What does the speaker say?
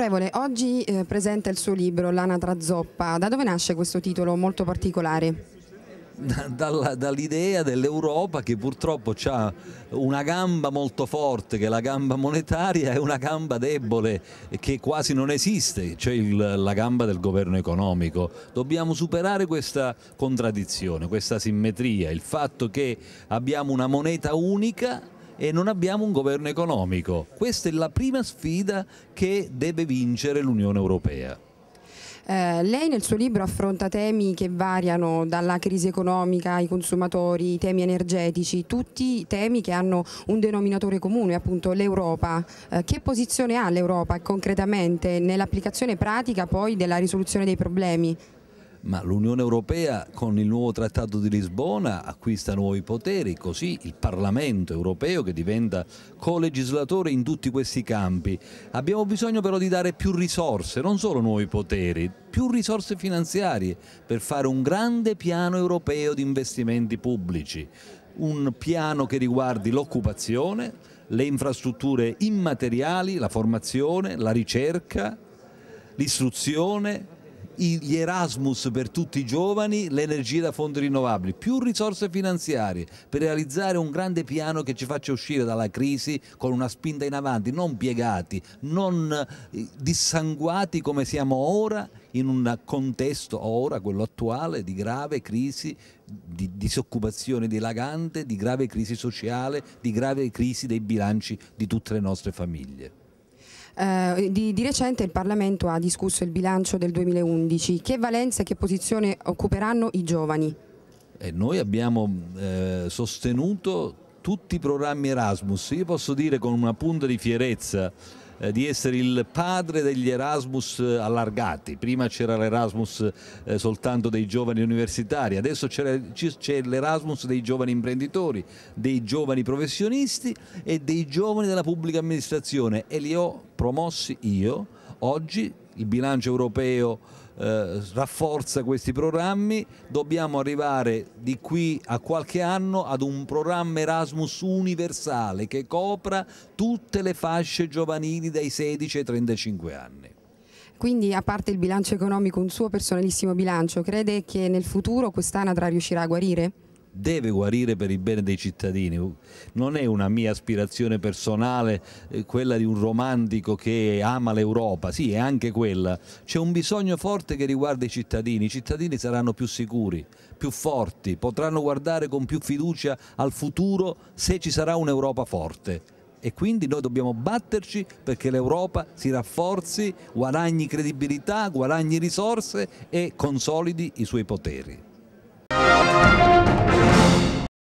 Onorevole, oggi eh, presenta il suo libro L'anatra zoppa. Da dove nasce questo titolo molto particolare? dall'idea dell'Europa che purtroppo ha una gamba molto forte che è la gamba monetaria e una gamba debole che quasi non esiste, cioè il, la gamba del governo economico. Dobbiamo superare questa contraddizione, questa simmetria, il fatto che abbiamo una moneta unica e non abbiamo un governo economico. Questa è la prima sfida che deve vincere l'Unione Europea. Eh, lei nel suo libro affronta temi che variano dalla crisi economica ai consumatori, i temi energetici, tutti temi che hanno un denominatore comune, appunto l'Europa. Eh, che posizione ha l'Europa concretamente nell'applicazione pratica poi della risoluzione dei problemi? ma l'Unione Europea con il nuovo Trattato di Lisbona acquista nuovi poteri, così il Parlamento europeo che diventa colegislatore in tutti questi campi. Abbiamo bisogno però di dare più risorse, non solo nuovi poteri, più risorse finanziarie per fare un grande piano europeo di investimenti pubblici, un piano che riguardi l'occupazione, le infrastrutture immateriali, la formazione, la ricerca, l'istruzione, gli Erasmus per tutti i giovani, l'energia da fonti rinnovabili, più risorse finanziarie per realizzare un grande piano che ci faccia uscire dalla crisi con una spinta in avanti, non piegati, non eh, dissanguati come siamo ora in un contesto ora, quello attuale, di grave crisi, di disoccupazione dilagante, di grave crisi sociale, di grave crisi dei bilanci di tutte le nostre famiglie. Eh, di, di, recente il Parlamento ha discusso il bilancio del 2011. Che valenza e che posizione occuperanno i giovani? E eh, noi abbiamo eh, sostenuto tutti i programmi Erasmus. Io posso dire con una punta di fierezza eh, di essere il padre degli Erasmus eh, allargati. Prima c'era l'Erasmus eh, soltanto dei giovani universitari, adesso c'è, l'Erasmus dei giovani imprenditori, dei giovani professionisti e dei giovani della pubblica amministrazione e li ho promossi io Oggi il bilancio europeo eh, rafforza questi programmi, dobbiamo arrivare di qui a qualche anno ad un programma Erasmus universale che copra tutte le fasce giovanili dai 16 ai 35 anni. Quindi a parte il bilancio economico, un suo personalissimo bilancio, crede che nel futuro quest'anatra riuscirà a guarire? deve guarire per il bene dei cittadini. Non è una mia aspirazione personale eh, quella di un romantico che ama l'Europa, sì, è anche quella. C'è un bisogno forte che riguarda i cittadini, i cittadini saranno più sicuri, più forti, potranno guardare con più fiducia al futuro se ci sarà un'Europa forte e quindi noi dobbiamo batterci perché l'Europa si rafforzi, guadagni credibilità, guadagni risorse e consolidi i suoi poteri.